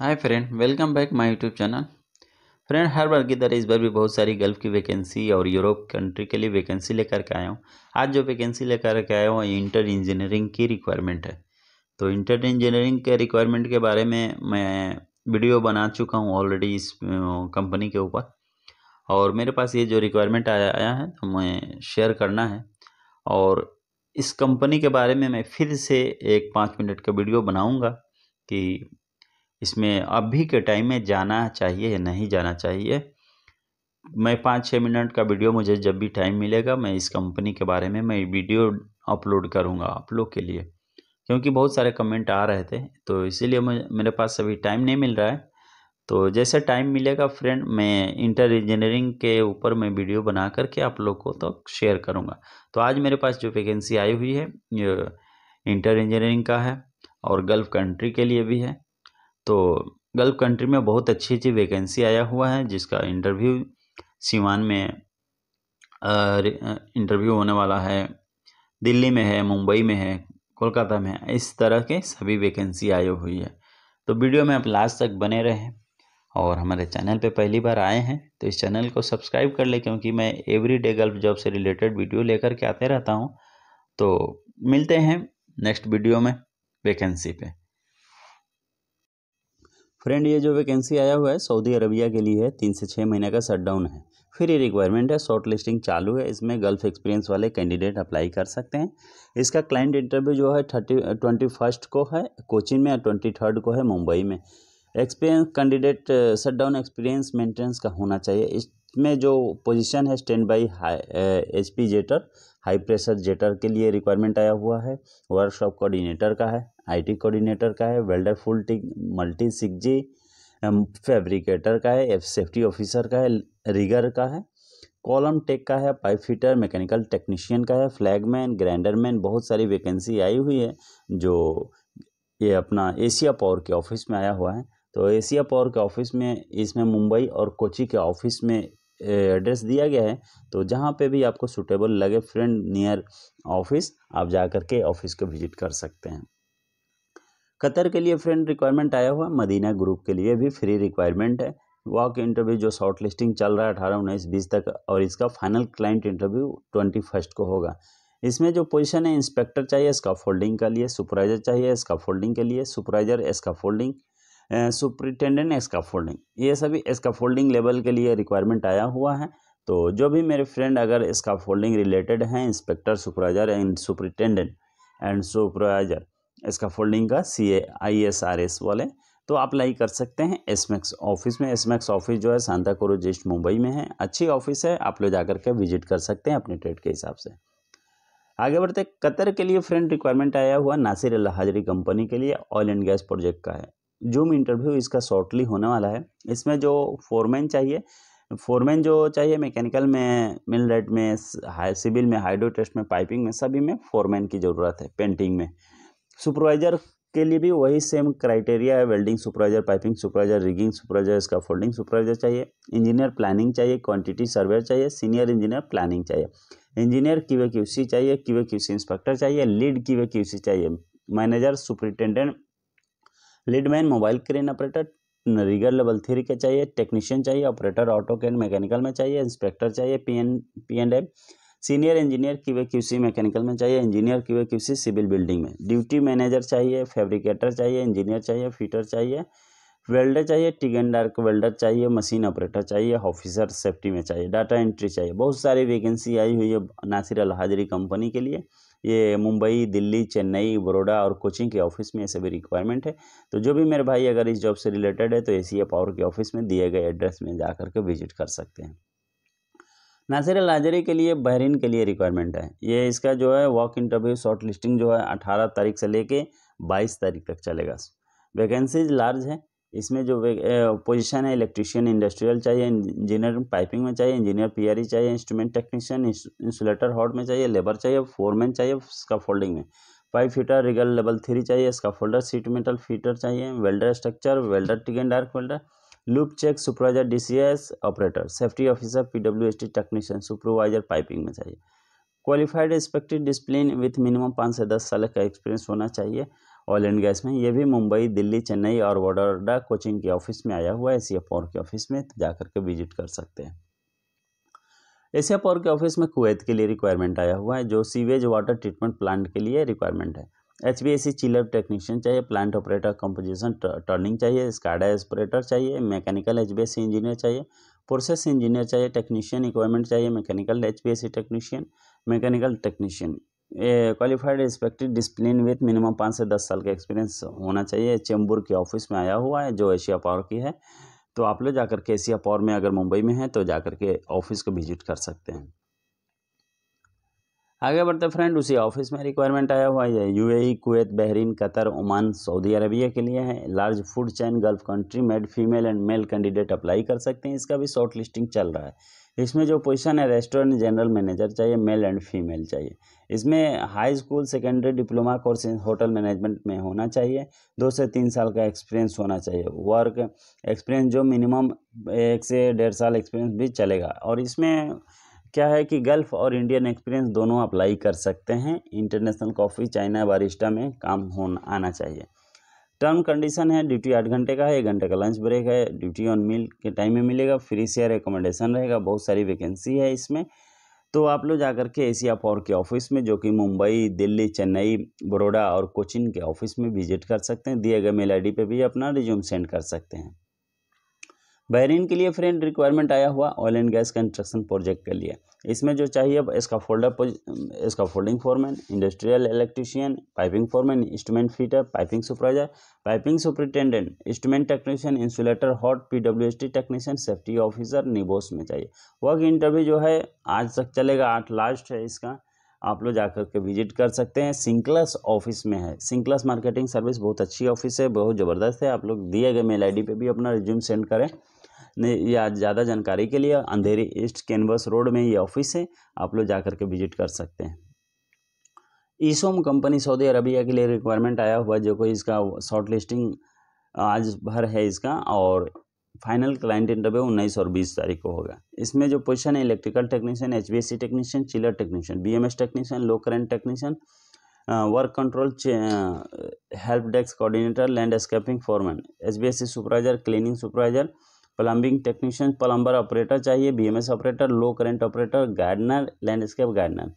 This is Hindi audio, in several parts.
hi friend welcome back my YouTube channel friend हर बार की तरह इस बार भी बहुत सारी गल्फ़ की वैकेंसी और यूरोप कंट्री के लिए वैकेंसी लेकर के आया हूँ आज जो वैकेंसी लेकर के आया हूँ इंटर इंजीनियरिंग की रिक्वायरमेंट है तो इंटर इंजीनियरिंग के रिक्वायरमेंट के बारे में मैं वीडियो बना चुका हूँ ऑलरेडी इस कंपनी के ऊपर और मेरे पास ये जो रिक्वायरमेंट आया आया है तो मैं शेयर करना है और इस कंपनी के बारे में मैं फिर से एक पाँच मिनट का वीडियो बनाऊँगा कि इसमें अभी के टाइम में जाना चाहिए या नहीं जाना चाहिए मैं पाँच छः मिनट का वीडियो मुझे जब भी टाइम मिलेगा मैं इस कंपनी के बारे में मैं वीडियो अपलोड करूँगा आप लोग के लिए क्योंकि बहुत सारे कमेंट आ रहे थे तो इसीलिए मेरे पास अभी टाइम नहीं मिल रहा है तो जैसे टाइम मिलेगा फ्रेंड मैं इंटर इंजीनियरिंग के ऊपर मैं वीडियो बना करके आप लोग को तो शेयर करूँगा तो आज मेरे पास जो वैकेंसी आई हुई है ये इंटर इंजीनियरिंग का है और गल्फ कंट्री के लिए भी है तो गल्फ़ कंट्री में बहुत अच्छी अच्छी वैकेंसी आया हुआ है जिसका इंटरव्यू सीवान में इंटरव्यू होने वाला है दिल्ली में है मुंबई में है कोलकाता में है इस तरह के सभी वैकेंसी आई हुई है तो वीडियो में आप लास्ट तक बने रहें और हमारे चैनल पे पहली बार आए हैं तो इस चैनल को सब्सक्राइब कर ले क्योंकि मैं एवरी डे गल्फ जॉब से रिलेटेड वीडियो लेकर के आते रहता हूँ तो मिलते हैं नेक्स्ट वीडियो में वैकेंसी पर फ्रेंड ये जो वैकेंसी आया हुआ है सऊदी अरबिया के लिए है तीन से छः महीने का शटडाउन है फिर ये रिक्वायरमेंट है शॉर्ट लिस्टिंग चालू है इसमें गल्फ एक्सपीरियंस वाले कैंडिडेट अप्लाई कर सकते हैं इसका क्लाइंट इंटरव्यू जो है थर्टी ट्वेंटी फर्स्ट को है कोचिन में और ट्वेंटी थर्ड को है मुंबई में experience candidate shutdown experience maintenance का होना चाहिए इस में जो पोजीशन है stand by H P jetter high pressure jetter के लिए रिक्वायरमेंट आया हुआ है वर्कशॉप कोऑर्डिनेटर का है आईटी कोऑर्डिनेटर का है welder full TIG multi six G fabricator का है सेफ्टी ऑफिसर का है रिगर का है कॉलम टेक का है पाइप फिटर मैकेनिकल टेक्नीशियन का है फ्लैगमैन ग्राइंडरमैन बहुत सारी वैकेंसी आई हुई है जो ये अपना एशिया पावर के ऑफिस में आया हुआ है तो एशिया पावर के ऑफिस में इसमें मुंबई और कोची के ऑफिस में एड्रेस दिया गया है तो जहाँ पे भी आपको सुटेबल लगे फ्रेंड नियर ऑफिस आप जा कर के ऑफिस को विजिट कर सकते हैं कतर के लिए फ्रेंड रिक्वायरमेंट आया हुआ मदीना ग्रुप के लिए भी फ्री रिक्वायरमेंट है वॉक इंटरव्यू जो शॉर्ट लिस्टिंग चल रहा है अठारह उन्नीस बीस तक और इसका final client interview twenty first को होगा इसमें जो पोजीशन है इंस्पेक्टर चाहिए इसका फोल्डिंग के लिए सुपरवाइजर चाहिए इसका फोल्डिंग के लिए सुपरवाइजर इसका फोल्डिंग सुप्रिटेंडेंट एसका फोल्डिंग ये सभी एसका फोल्डिंग लेवल के लिए रिक्वायरमेंट आया हुआ है तो जो भी मेरे फ्रेंड अगर इसका फोल्डिंग रिलेटेड हैं inspector supervisor and superintendent and supervisor इसका फोल्डिंग का C A I S R S वाले तो अप्लाई कर सकते हैं एसमैक्स ऑफिस में एसमैक्स ऑफिस जो है सांता क्रूजेस्ट मुंबई में है अच्छी ऑफिस है आप लोग जाकर के विजिट कर सकते हैं अपने ट्रेड के हिसाब से आगे बढ़ते कतर के लिए फ्रेंड रिक्वायरमेंट आया हुआ नासिर अल हाजरी कंपनी के लिए ऑयल एंड गैस प्रोजेक्ट का है जूम इंटरव्यू इसका शॉर्टली होने वाला है इसमें जो फोरमैन चाहिए फोरमैन जो चाहिए मैकेनिकल में मिल रेट में सिविल में हाइड्रो टेस्ट में पाइपिंग में सभी में फोरमैन की ज़रूरत है पेंटिंग में सुपरवाइज़र के लिए भी वही सेम क्राइटेरिया है welding supervisor piping supervisor rigging supervisor इसका फोल्डिंग सुपरवाइज़र चाहिए इंजीनियर प्लानिंग चाहिए क्वांटिटी सर्वेयर चाहिए सीनियर इंजीनियर प्लानिंग चाहिए इंजीनियर की वे क्यूसी चाहिए की वे क्यूसी इंस्पेक्टर चाहिए लीड की वे क्यूसी चाहिए manager superintendent leadman mobile crane operator rigger level three के चाहिए टेक्नीशियन चाहिए ऑपरेटर ऑटो कैन मैकेनिकल में चाहिए इंस्पेक्टर चाहिए P N P and M senior engineer वे क्यूसी मैकेनिकल में चाहिए इंजीनियर वे क्यूसी सिविल बिल्डिंग में ड्यूटी मैनेजर चाहिए फैब्रिकेटर चाहिए इंजीनियर चाहिए फिटर चाहिए वेल्डर चाहिए टिग एंड डार्क वेल्डर चाहिए मशीन ऑपरेटर चाहिए ऑफिसर सेफ्टी में चाहिए डाटा एंट्री चाहिए बहुत सारी वैकेंसी आई हुई है नासिर अल हाजरी कंपनी के लिए ये मुंबई दिल्ली चेन्नई बड़ोड़ा और कोचिंग के ऑफिस में ये सभी रिक्वायरमेंट है तो जो भी मेरे भाई अगर इस जॉब से रिलेटेड है तो ए सी पावर के ऑफिस में दिए गए एड्रेस में जा के विजिट कर सकते हैं नासिर लाजरी के लिए बहरीन के लिए रिक्वायरमेंट है ये इसका जो है वॉक इंटरव्यू शॉर्ट लिस्टिंग जो है अठारह तारीख से लेके बाईस तारीख तक चलेगा वैकेंसीज लार्ज है इसमें जो पोजीशन है इलेक्ट्रिशियन इंडस्ट्रियल चाहिए इंजीनियर पाइपिंग में चाहिए इंजीनियर पीआरई e चाहिए इंस्ट्रूमेंट टेक्नीशियन इंसुलेटर हॉट में चाहिए लेबर चाहिए फोरमैन चाहिए उसका फोल्डिंग में pipe fitter rigger level three चाहिए इसका फोल्डर सीट मेटल फीटर चाहिए welder structure welder and arc welder loop check supervisor D operator safety officer P technician supervisor piping में चाहिए qualified expected discipline with minimum पाँच से दस साल का एक्सपीरियंस होना चाहिए ऑयल एंड गैस में ये भी मुंबई दिल्ली चेन्नई और वडोडा कोचिंग के ऑफिस में आया हुआ है एशिया पावर के ऑफिस में तो जाकर के विजिट कर सकते हैं एशिया पावर के ऑफिस में कुवैत के लिए रिक्वायरमेंट आया हुआ है जो सीवेज वाटर ट्रीटमेंट प्लांट के लिए रिक्वायरमेंट है H B S chiller technician चाहिए प्लांट ऑपरेटर कंपोजिशन टर्निंग चाहिए स्काडा एस्परेटर चाहिए mechanical H B S engineer चाहिए प्रोसेस इंजीनियर चाहिए टेक्नीशियन इक्वायरमेंट चाहिए mechanical H B S technician mechanical technician qualified respected discipline with minimum पाँच से दस साल का एक्सपीरियंस होना चाहिए चेंबूर के ऑफिस में आया हुआ है जो एशिया पावर की है तो आप लोग जाकर के एशिया पावर में अगर मुंबई में है तो जाकर के ऑफिस को विजिट कर सकते हैं आगे बढ़ते फ्रेंड उसी ऑफिस में रिक्वायरमेंट आया हुआ है UAE Kuwait Bahrain Qatar Oman Saudi Arabia के लिए है large food chain gulf country maid female and male candidate apply कर सकते हैं इसका भी शॉर्ट लिस्टिंग चल रहा है इसमें जो पोजीशन है रेस्टोरेंट जनरल मैनेजर चाहिए मेल एंड फीमेल चाहिए इसमें high school secondary diploma course hotel management में होना चाहिए दो से तीन साल का एक्सपीरियंस होना चाहिए वर्क एक्सपीरियंस जो मिनिमम एक से डेढ़ साल एक्सपीरियंस भी चलेगा और इसमें क्या है कि गल्फ़ और इंडियन एक्सपीरियंस दोनों अप्लाई कर सकते हैं इंटरनेशनल कॉफ़ी चाइना बारिस्टा में काम होना आना चाहिए टर्म कंडीशन है ड्यूटी आठ घंटे का है एक घंटे का लंच ब्रेक है ड्यूटी ऑन मिल के टाइम में मिलेगा फ्री शेयर रिकमेंडेशन रहेगा बहुत सारी वैकेंसी है इसमें तो आप लोग जा कर के एशिया पावर के ऑफिस में जो कि मुंबई दिल्ली चेन्नई बड़ोड़ा और कोचिन के ऑफिस में विजिट कर सकते हैं दिए गए मेल आई डी भी अपना रिज्यूम सेंड कर सकते हैं बहरीन के लिए फ्रेंड रिक्वायरमेंट आया हुआ oil and gas construction project के लिए इसमें जो चाहिए अब इसका फोल्डर इसका folding foreman industrial electrician piping foreman instrument fitter piping supervisor piping superintendent instrument technician insulator hot PWST technician safety officer निबोस में चाहिए वर्क इंटरव्यू जो है आज तक चलेगा आठ लास्ट है इसका आप लोग जाकर के विजिट कर सकते हैं सिंक्लस ऑफिस में है सिंक्लस मार्केटिंग सर्विस बहुत अच्छी ऑफिस है बहुत ज़बरदस्त है आप लोग दिए गए मेल आईडी पे भी अपना रिज्यूम सेंड करें या ज़्यादा जानकारी के लिए अंधेरी ईस्ट कैनवस रोड में ये ऑफिस है आप लोग जा के विजिट कर सकते हैं ईसोम कंपनी सऊदी अरबिया के लिए रिक्वायरमेंट आया हुआ जो कोई इसका शॉर्ट लिस्टिंग आज भर है इसका और फाइनल क्लाइंट इंटरव्यू उन्नीस और बीस तारीख को होगा इसमें जो पोजीशन है electrical technician H technician chiller technician B technician low current technician work control help desk coordinator landscaping foreman H B S C supervisor cleaning supervisor plumbing technician plumber operator चाहिए BMS operator low current operator gardener landscape gardener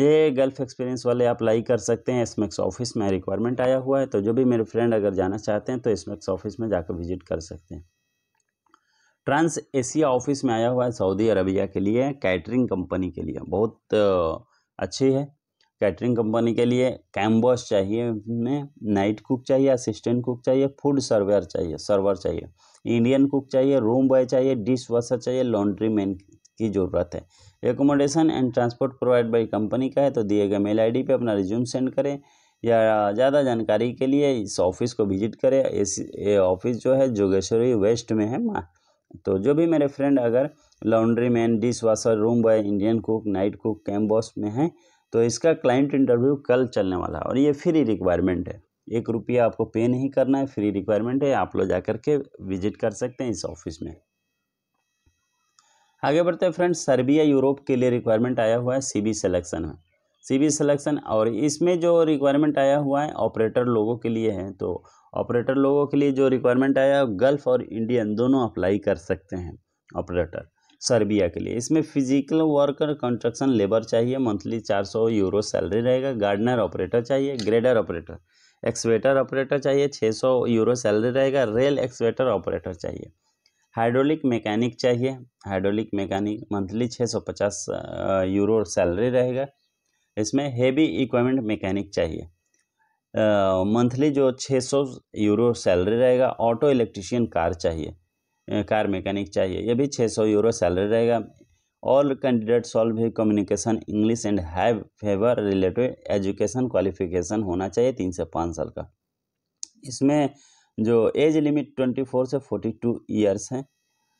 ये गल्फ एक्सपीरियंस वाले अप्लाई कर सकते हैं एसमेक्स ऑफिस e में रिक्वायरमेंट आया हुआ है तो जो भी मेरे फ्रेंड अगर जाना चाहते हैं तो एसमेक्स ऑफिस e में जाकर विजिट कर सकते हैं ट्रांस एशिया ऑफिस में आया हुआ है सऊदी अरबिया के लिए कैटरिंग कंपनी के लिए बहुत अच्छी है कैटरिंग कंपनी के लिए कैम्बॉस चाहिए में नाइट कुक चाहिए असिस्टेंट कुक चाहिए फूड सर्वर चाहिए सर्वर चाहिए इंडियन कुक चाहिए रूम बॉय चाहिए डिश वॉशर चाहिए लॉन्ड्री मैन की ज़रूरत है accommodation and transport provide by company का है तो दिए गए मेल आईडी पे अपना रिज्यूम सेंड करें या ज़्यादा जानकारी के लिए इस ऑफिस को विजिट करें इस ऑफिस जो है जोगेश्वरी वेस्ट में है माँ तो जो भी मेरे फ्रेंड अगर laundry man dish washer room boy Indian cook night cook camp boss में हैं तो इसका क्लाइंट इंटरव्यू कल चलने वाला है और ये फ्री रिक्वायरमेंट है एक रुपया आपको पे नहीं करना है फ्री रिक्वायरमेंट है आप लोग जा कर के विजिट कर सकते हैं इस ऑफिस में आगे बढ़ते हैं फ्रेंड्स सर्बिया यूरोप के लिए रिक्वायरमेंट आया हुआ है सीबी सिलेक्शन में सीबी सिलेक्शन और इसमें जो रिक्वायरमेंट आया हुआ है ऑपरेटर लोगों के लिए है तो ऑपरेटर लोगों के लिए जो रिक्वायरमेंट आया है गल्फ़ और इंडियन दोनों अप्लाई कर सकते हैं ऑपरेटर सर्बिया के लिए इसमें फिजिकल वर्कर कंस्ट्रक्शन लेबर चाहिए मंथली 400 यूरो सैलरी रहेगा गार्डनर ऑपरेटर चाहिए ग्रेडर ऑपरेटर एक्सवेटर ऑपरेटर चाहिए 600 यूरो सैलरी रहेगा रेल एक्सवेटर ऑपरेटर चाहिए हाइड्रोलिक मैकेनिक चाहिए hydraulic mechanic monthly 650 euro salary रहेगा इसमें हेवी इक्विपमेंट मैकेनिक चाहिए मंथली जो 600 यूरो सैलरी रहेगा ऑटो इलेक्ट्रिशियन कार चाहिए कार मैकेनिक चाहिए ये भी 600 यूरो सैलरी रहेगा all candidate should have communication English and have favour related education qualification होना चाहिए तीन से पाँच साल का इसमें जो एज लिमिट ट्वेंटी फोर से फोर्टी टू ईयर्स हैं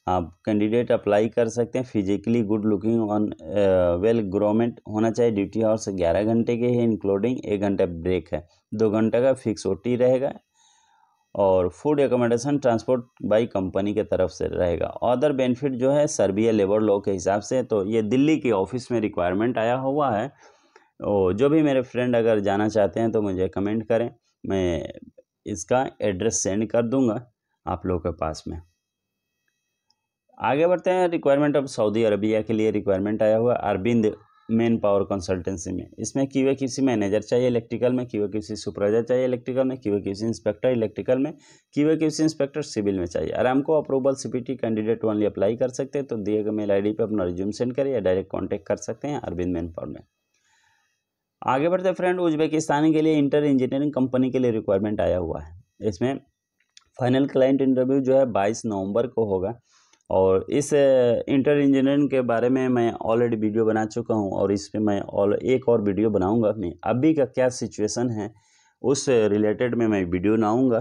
आप कैंडिडेट अप्लाई कर सकते हैं physically good looking on well groomed होना चाहिए ड्यूटी आवर्स ग्यारह घंटे के हैं इंक्लूडिंग एक घंटा ब्रेक है दो घंटे का फिक्स ओटी रहेगा और food accommodation transport by company के तरफ से रहेगा अदर बेनिफिट जो है सर्बिया लेबर लॉ के हिसाब से तो ये दिल्ली के ऑफिस में रिक्वायरमेंट आया हुआ है और जो भी मेरे फ्रेंड अगर जाना चाहते हैं तो मुझे कमेंट करें मैं इसका एड्रेस सेंड कर दूंगा आप लोगों के पास में आगे बढ़ते हैं रिक्वायरमेंट ऑफ सऊदी अरबिया के लिए रिक्वायरमेंट आया हुआ अरविंद मैन पावर कंसल्टेंसी में इसमें क्यूए क्यूसी मैनेजर चाहिए इलेक्ट्रिकल में क्यूए क्यूसी सुपरवाइजर चाहिए इलेक्ट्रिकल में क्यूए क्यूसी इंस्पेक्टर इलेक्ट्रिकल में क्यूए क्यूसी इंस्पेक्टर सिविल में चाहिए हमको approval CPT candidate only apply कर सकते हैं तो दिए गए मेल डी पे अपना रिज्यूम सेंड करें या डायरेक्ट कॉन्टैक्ट कर सकते हैं अरविंद मैन पावर में आगे बढ़ते फ्रेंड उज्बेकिस्तान के लिए इंटर इंजीनियरिंग कंपनी के लिए रिक्वायरमेंट आया हुआ है इसमें फाइनल क्लाइंट इंटरव्यू जो है बाईस नवंबर को होगा और इस इंटर इंजीनियरिंग के बारे में मैं ऑलरेडी वीडियो बना चुका हूँ और इस पर मैं ऑल एक और वीडियो बनाऊँगा मैं अभी का क्या सिचुएसन है उस रिलेटेड में मैं वीडियो बनाऊँगा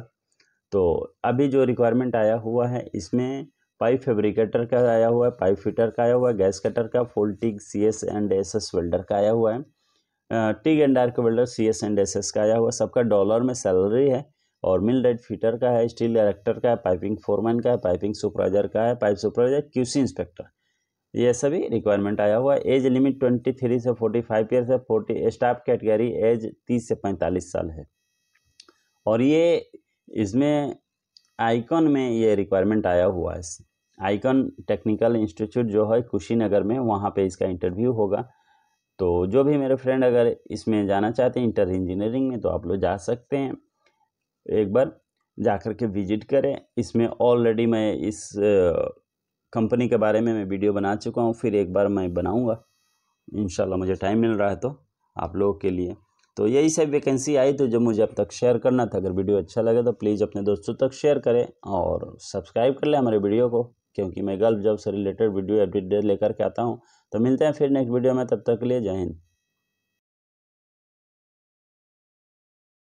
तो अभी जो रिक्वायरमेंट आया हुआ है इसमें पाइप फेब्रिकेटर का आया हुआ है पाइप फिटर का आया हुआ है गैस कटर का TIG C S and S S welder का आया हुआ है TIG and arc welder C S and S S का आया हुआ है सबका डॉलर में सैलरी है और मिल रेट फिटर का है स्टील डायरेक्टर का है पाइपिंग फोरमैन का है पाइपिंग सुपरवाइजर का है पाइप सुपरवाइजर क्यूसी इंस्पेक्टर ये सभी रिक्वायरमेंट आया हुआ है एज लिमिट ट्वेंटी थ्री से फोर्टी फाइव ईयर है फोर्टी स्टाफ कैटेगरी एज तीस से पैंतालीस साल है और ये इसमें आइकन में ये रिक्वायरमेंट आया हुआ है आइकन टेक्निकल इंस्टीट्यूट जो है कुशीनगर में वहाँ पे इसका इंटरव्यू होगा तो जो भी मेरे फ्रेंड अगर इसमें जाना चाहते हैं इंटर इंजीनियरिंग में तो आप लोग जा सकते हैं एक बार जा कर के विजिट करें इसमें ऑलरेडी मैं इस कंपनी के बारे में मैं वीडियो बना चुका हूँ फिर एक बार मैं बनाऊँगा इन मुझे टाइम मिल रहा है तो आप लोगों के लिए तो यही सब वैकेंसी आई तो जो मुझे अब तक शेयर करना था अगर वीडियो अच्छा लगे तो प्लीज़ अपने दोस्तों तक शेयर करें और सब्सक्राइब कर लें हमारे वीडियो को क्योंकि मैं गल्फ जॉब से रिलेटेड वीडियो अपडेट लेकर के आता हूँ तो मिलते हैं फिर नेक्स्ट वीडियो में तब तक के लिए जय हिंद